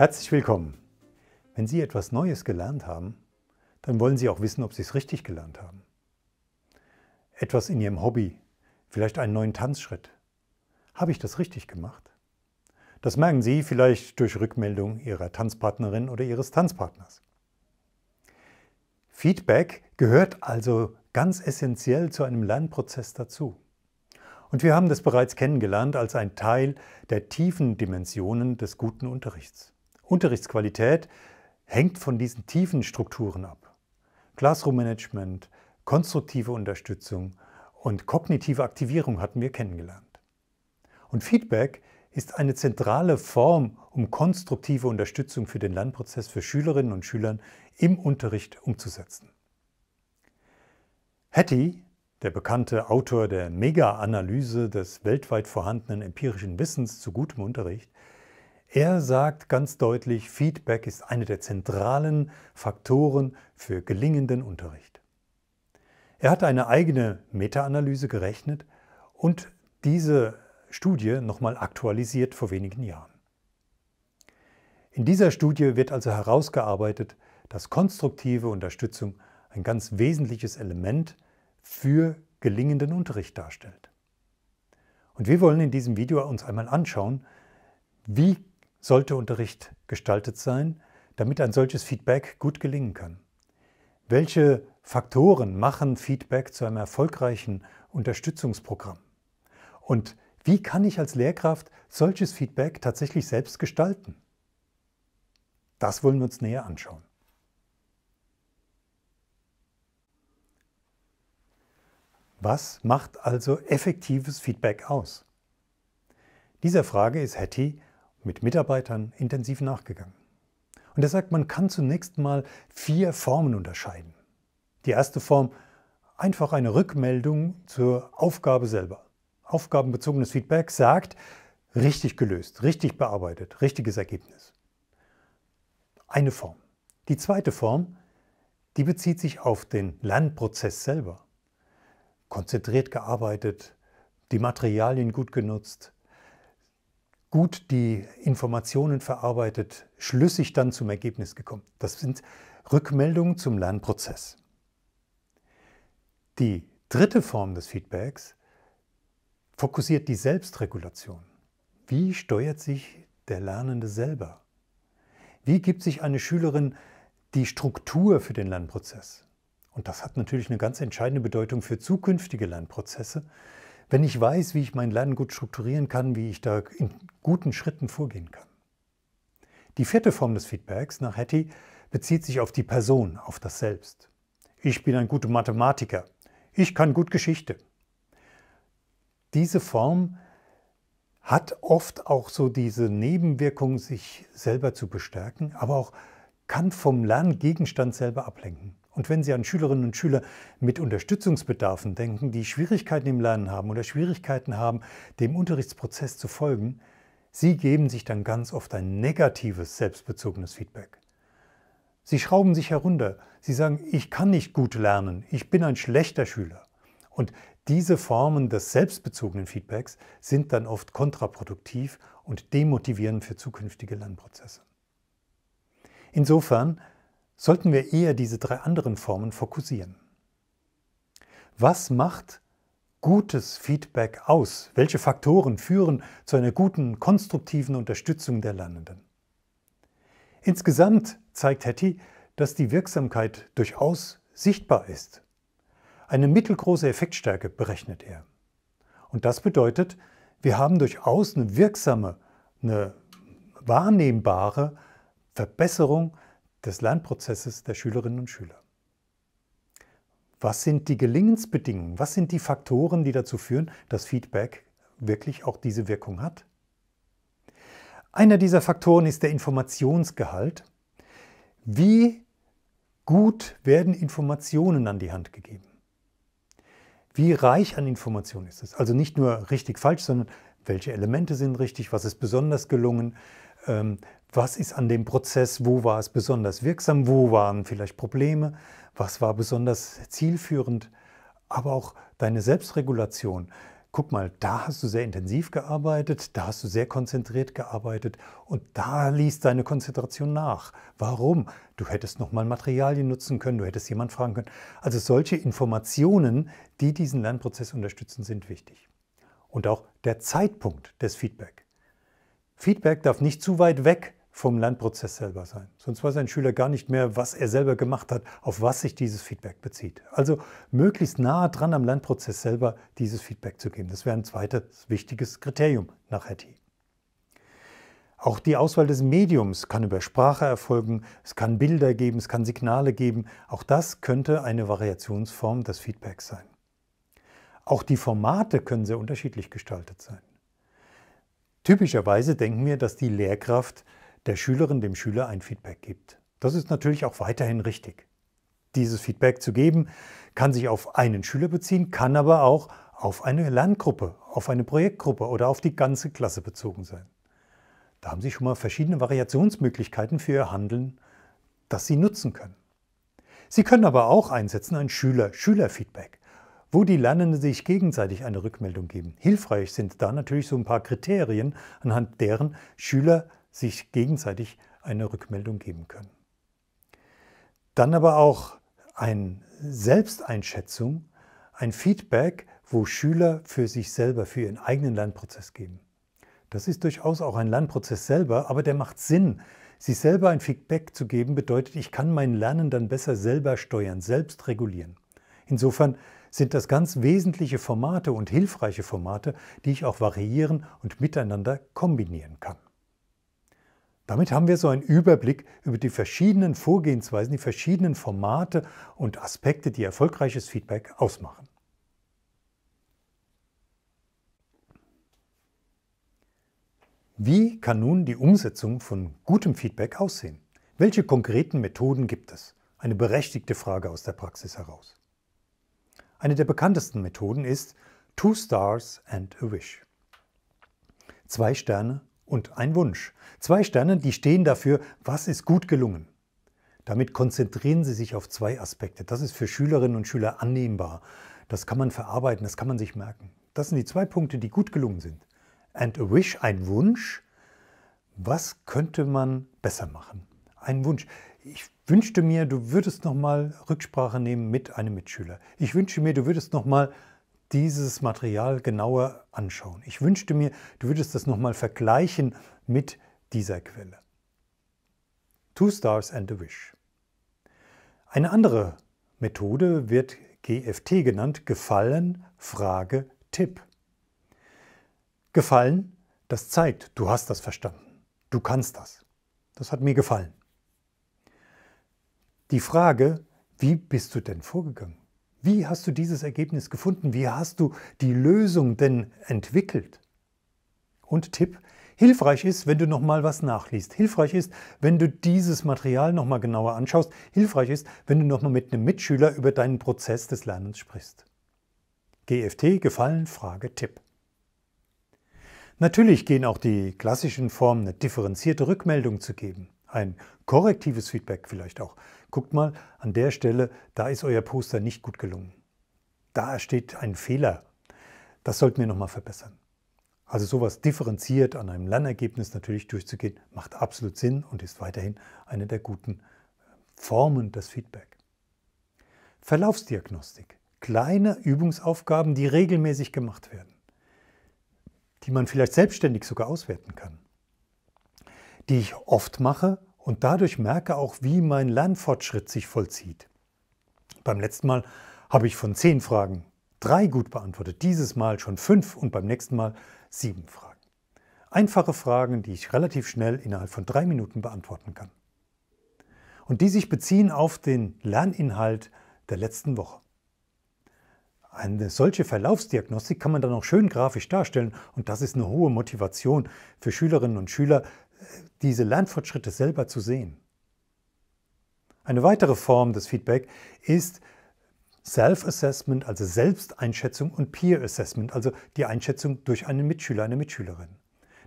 Herzlich willkommen. Wenn Sie etwas Neues gelernt haben, dann wollen Sie auch wissen, ob Sie es richtig gelernt haben. Etwas in Ihrem Hobby, vielleicht einen neuen Tanzschritt. Habe ich das richtig gemacht? Das merken Sie vielleicht durch Rückmeldung Ihrer Tanzpartnerin oder Ihres Tanzpartners. Feedback gehört also ganz essentiell zu einem Lernprozess dazu. Und wir haben das bereits kennengelernt als ein Teil der tiefen Dimensionen des guten Unterrichts. Unterrichtsqualität hängt von diesen tiefen Strukturen ab. Classroom Management, konstruktive Unterstützung und kognitive Aktivierung hatten wir kennengelernt. Und Feedback ist eine zentrale Form, um konstruktive Unterstützung für den Lernprozess für Schülerinnen und Schülern im Unterricht umzusetzen. Hattie, der bekannte Autor der Mega-Analyse des weltweit vorhandenen empirischen Wissens zu gutem Unterricht, er sagt ganz deutlich, Feedback ist einer der zentralen Faktoren für gelingenden Unterricht. Er hat eine eigene Meta-Analyse gerechnet und diese Studie nochmal aktualisiert vor wenigen Jahren. In dieser Studie wird also herausgearbeitet, dass konstruktive Unterstützung ein ganz wesentliches Element für gelingenden Unterricht darstellt. Und wir wollen in diesem Video uns einmal anschauen, wie sollte Unterricht gestaltet sein, damit ein solches Feedback gut gelingen kann? Welche Faktoren machen Feedback zu einem erfolgreichen Unterstützungsprogramm? Und wie kann ich als Lehrkraft solches Feedback tatsächlich selbst gestalten? Das wollen wir uns näher anschauen. Was macht also effektives Feedback aus? Dieser Frage ist Hattie mit Mitarbeitern intensiv nachgegangen. Und er sagt, man kann zunächst mal vier Formen unterscheiden. Die erste Form, einfach eine Rückmeldung zur Aufgabe selber. Aufgabenbezogenes Feedback sagt, richtig gelöst, richtig bearbeitet, richtiges Ergebnis. Eine Form. Die zweite Form, die bezieht sich auf den Lernprozess selber. Konzentriert gearbeitet, die Materialien gut genutzt, gut die Informationen verarbeitet, schlüssig dann zum Ergebnis gekommen. Das sind Rückmeldungen zum Lernprozess. Die dritte Form des Feedbacks fokussiert die Selbstregulation. Wie steuert sich der Lernende selber? Wie gibt sich eine Schülerin die Struktur für den Lernprozess? Und das hat natürlich eine ganz entscheidende Bedeutung für zukünftige Lernprozesse, wenn ich weiß, wie ich mein Lernen gut strukturieren kann, wie ich da in guten Schritten vorgehen kann. Die vierte Form des Feedbacks nach Hattie bezieht sich auf die Person, auf das Selbst. Ich bin ein guter Mathematiker. Ich kann gut Geschichte. Diese Form hat oft auch so diese Nebenwirkung, sich selber zu bestärken, aber auch kann vom Lerngegenstand selber ablenken. Und wenn Sie an Schülerinnen und Schüler mit Unterstützungsbedarfen denken, die Schwierigkeiten im Lernen haben oder Schwierigkeiten haben, dem Unterrichtsprozess zu folgen, Sie geben sich dann ganz oft ein negatives selbstbezogenes Feedback. Sie schrauben sich herunter. Sie sagen, ich kann nicht gut lernen, ich bin ein schlechter Schüler. Und diese Formen des selbstbezogenen Feedbacks sind dann oft kontraproduktiv und demotivierend für zukünftige Lernprozesse. Insofern sollten wir eher diese drei anderen Formen fokussieren. Was macht gutes Feedback aus? Welche Faktoren führen zu einer guten, konstruktiven Unterstützung der Lernenden? Insgesamt zeigt Hattie, dass die Wirksamkeit durchaus sichtbar ist. Eine mittelgroße Effektstärke berechnet er. Und das bedeutet, wir haben durchaus eine wirksame, eine wahrnehmbare Verbesserung des Lernprozesses der Schülerinnen und Schüler. Was sind die Gelingensbedingungen? Was sind die Faktoren, die dazu führen, dass Feedback wirklich auch diese Wirkung hat? Einer dieser Faktoren ist der Informationsgehalt. Wie gut werden Informationen an die Hand gegeben? Wie reich an Informationen ist es? Also nicht nur richtig falsch, sondern welche Elemente sind richtig, was ist besonders gelungen, ähm, was ist an dem Prozess, wo war es besonders wirksam, wo waren vielleicht Probleme, was war besonders zielführend, aber auch deine Selbstregulation. Guck mal, da hast du sehr intensiv gearbeitet, da hast du sehr konzentriert gearbeitet und da liest deine Konzentration nach. Warum? Du hättest nochmal Materialien nutzen können, du hättest jemanden fragen können. Also solche Informationen, die diesen Lernprozess unterstützen, sind wichtig. Und auch der Zeitpunkt des Feedback. Feedback darf nicht zu weit weg vom Lernprozess selber sein. Sonst weiß ein Schüler gar nicht mehr, was er selber gemacht hat, auf was sich dieses Feedback bezieht. Also möglichst nah dran am Lernprozess selber dieses Feedback zu geben. Das wäre ein zweites wichtiges Kriterium nach RT. Auch die Auswahl des Mediums kann über Sprache erfolgen, es kann Bilder geben, es kann Signale geben. Auch das könnte eine Variationsform des Feedbacks sein. Auch die Formate können sehr unterschiedlich gestaltet sein. Typischerweise denken wir, dass die Lehrkraft der Schülerin, dem Schüler ein Feedback gibt. Das ist natürlich auch weiterhin richtig. Dieses Feedback zu geben kann sich auf einen Schüler beziehen, kann aber auch auf eine Lerngruppe, auf eine Projektgruppe oder auf die ganze Klasse bezogen sein. Da haben Sie schon mal verschiedene Variationsmöglichkeiten für Ihr Handeln, das Sie nutzen können. Sie können aber auch einsetzen ein Schüler-Schüler-Feedback, wo die Lernenden sich gegenseitig eine Rückmeldung geben. Hilfreich sind da natürlich so ein paar Kriterien, anhand deren Schüler sich gegenseitig eine Rückmeldung geben können. Dann aber auch eine Selbsteinschätzung, ein Feedback, wo Schüler für sich selber, für ihren eigenen Lernprozess geben. Das ist durchaus auch ein Lernprozess selber, aber der macht Sinn. Sich selber ein Feedback zu geben bedeutet, ich kann mein Lernen dann besser selber steuern, selbst regulieren. Insofern sind das ganz wesentliche Formate und hilfreiche Formate, die ich auch variieren und miteinander kombinieren kann. Damit haben wir so einen Überblick über die verschiedenen Vorgehensweisen, die verschiedenen Formate und Aspekte, die erfolgreiches Feedback ausmachen. Wie kann nun die Umsetzung von gutem Feedback aussehen? Welche konkreten Methoden gibt es? Eine berechtigte Frage aus der Praxis heraus. Eine der bekanntesten Methoden ist Two Stars and a Wish. Zwei Sterne und ein Wunsch. Zwei Sterne, die stehen dafür, was ist gut gelungen. Damit konzentrieren Sie sich auf zwei Aspekte. Das ist für Schülerinnen und Schüler annehmbar. Das kann man verarbeiten, das kann man sich merken. Das sind die zwei Punkte, die gut gelungen sind. And a wish, ein Wunsch. Was könnte man besser machen? Ein Wunsch. Ich wünschte mir, du würdest nochmal Rücksprache nehmen mit einem Mitschüler. Ich wünsche mir, du würdest nochmal dieses Material genauer anschauen. Ich wünschte mir, du würdest das nochmal vergleichen mit dieser Quelle. Two Stars and a Wish. Eine andere Methode wird GFT genannt, Gefallen, Frage, Tipp. Gefallen, das zeigt, du hast das verstanden, du kannst das. Das hat mir gefallen. Die Frage, wie bist du denn vorgegangen? Wie hast du dieses Ergebnis gefunden? Wie hast du die Lösung denn entwickelt? Und Tipp, hilfreich ist, wenn du nochmal was nachliest. Hilfreich ist, wenn du dieses Material nochmal genauer anschaust. Hilfreich ist, wenn du nochmal mit einem Mitschüler über deinen Prozess des Lernens sprichst. GFT, Gefallen, Frage, Tipp. Natürlich gehen auch die klassischen Formen, eine differenzierte Rückmeldung zu geben, ein korrektives Feedback vielleicht auch, Guckt mal, an der Stelle, da ist euer Poster nicht gut gelungen. Da steht ein Fehler. Das sollten wir nochmal verbessern. Also sowas differenziert an einem Lernergebnis natürlich durchzugehen, macht absolut Sinn und ist weiterhin eine der guten äh, Formen des Feedback. Verlaufsdiagnostik. Kleine Übungsaufgaben, die regelmäßig gemacht werden, die man vielleicht selbstständig sogar auswerten kann, die ich oft mache und dadurch merke auch, wie mein Lernfortschritt sich vollzieht. Beim letzten Mal habe ich von zehn Fragen drei gut beantwortet, dieses Mal schon fünf und beim nächsten Mal sieben Fragen. Einfache Fragen, die ich relativ schnell innerhalb von drei Minuten beantworten kann. Und die sich beziehen auf den Lerninhalt der letzten Woche. Eine solche Verlaufsdiagnostik kann man dann auch schön grafisch darstellen und das ist eine hohe Motivation für Schülerinnen und Schüler, diese Lernfortschritte selber zu sehen. Eine weitere Form des Feedback ist Self-Assessment, also Selbsteinschätzung und Peer-Assessment, also die Einschätzung durch einen Mitschüler, eine Mitschülerin.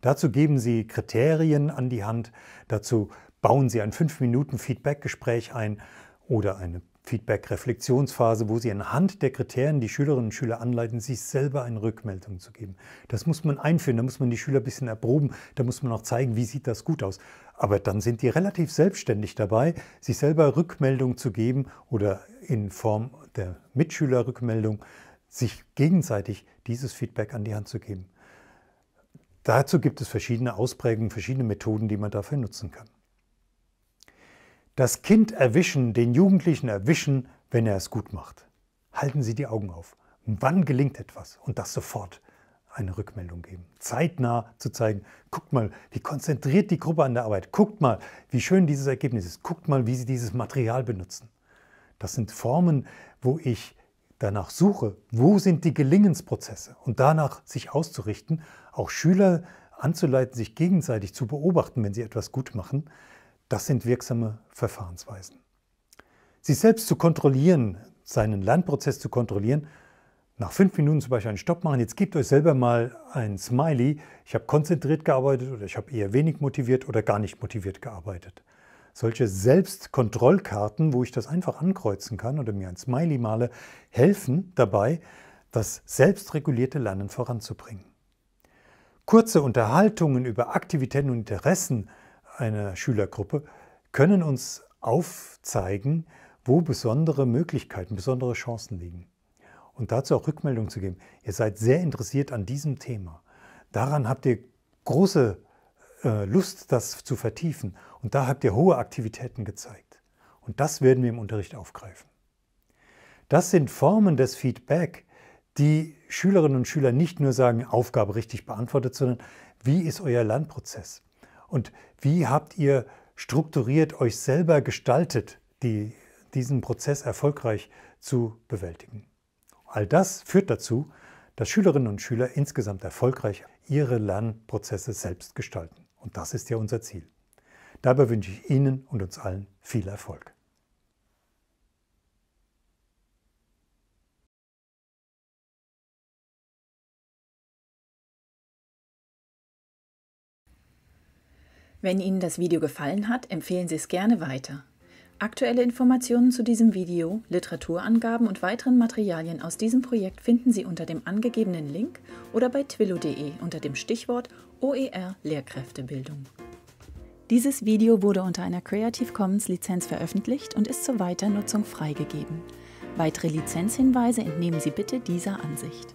Dazu geben Sie Kriterien an die Hand, dazu bauen Sie ein 5-Minuten-Feedback-Gespräch ein oder eine Feedback-Reflexionsphase, wo Sie anhand der Kriterien die Schülerinnen und Schüler anleiten, sich selber eine Rückmeldung zu geben. Das muss man einführen, da muss man die Schüler ein bisschen erproben, da muss man auch zeigen, wie sieht das gut aus. Aber dann sind die relativ selbstständig dabei, sich selber Rückmeldung zu geben oder in Form der Mitschülerrückmeldung sich gegenseitig dieses Feedback an die Hand zu geben. Dazu gibt es verschiedene Ausprägungen, verschiedene Methoden, die man dafür nutzen kann das Kind erwischen, den Jugendlichen erwischen, wenn er es gut macht. Halten Sie die Augen auf. Wann gelingt etwas? Und das sofort eine Rückmeldung geben. Zeitnah zu zeigen, guckt mal, wie konzentriert die Gruppe an der Arbeit. Guckt mal, wie schön dieses Ergebnis ist. Guckt mal, wie sie dieses Material benutzen. Das sind Formen, wo ich danach suche, wo sind die Gelingensprozesse und danach sich auszurichten, auch Schüler anzuleiten, sich gegenseitig zu beobachten, wenn sie etwas gut machen, das sind wirksame Verfahrensweisen. Sich selbst zu kontrollieren, seinen Lernprozess zu kontrollieren, nach fünf Minuten zum Beispiel einen Stopp machen. Jetzt gebt euch selber mal ein Smiley. Ich habe konzentriert gearbeitet oder ich habe eher wenig motiviert oder gar nicht motiviert gearbeitet. Solche Selbstkontrollkarten, wo ich das einfach ankreuzen kann oder mir ein Smiley male, helfen dabei, das selbstregulierte Lernen voranzubringen. Kurze Unterhaltungen über Aktivitäten und Interessen einer Schülergruppe können uns aufzeigen, wo besondere Möglichkeiten, besondere Chancen liegen. Und dazu auch Rückmeldung zu geben. Ihr seid sehr interessiert an diesem Thema. Daran habt ihr große äh, Lust, das zu vertiefen. Und da habt ihr hohe Aktivitäten gezeigt. Und das werden wir im Unterricht aufgreifen. Das sind Formen des Feedback, die Schülerinnen und Schüler nicht nur sagen, Aufgabe richtig beantwortet, sondern wie ist euer Lernprozess? Und wie habt ihr strukturiert euch selber gestaltet, die, diesen Prozess erfolgreich zu bewältigen? All das führt dazu, dass Schülerinnen und Schüler insgesamt erfolgreich ihre Lernprozesse selbst gestalten. Und das ist ja unser Ziel. Dabei wünsche ich Ihnen und uns allen viel Erfolg. Wenn Ihnen das Video gefallen hat, empfehlen Sie es gerne weiter. Aktuelle Informationen zu diesem Video, Literaturangaben und weiteren Materialien aus diesem Projekt finden Sie unter dem angegebenen Link oder bei twillo.de unter dem Stichwort OER Lehrkräftebildung. Dieses Video wurde unter einer Creative Commons Lizenz veröffentlicht und ist zur Weiternutzung freigegeben. Weitere Lizenzhinweise entnehmen Sie bitte dieser Ansicht.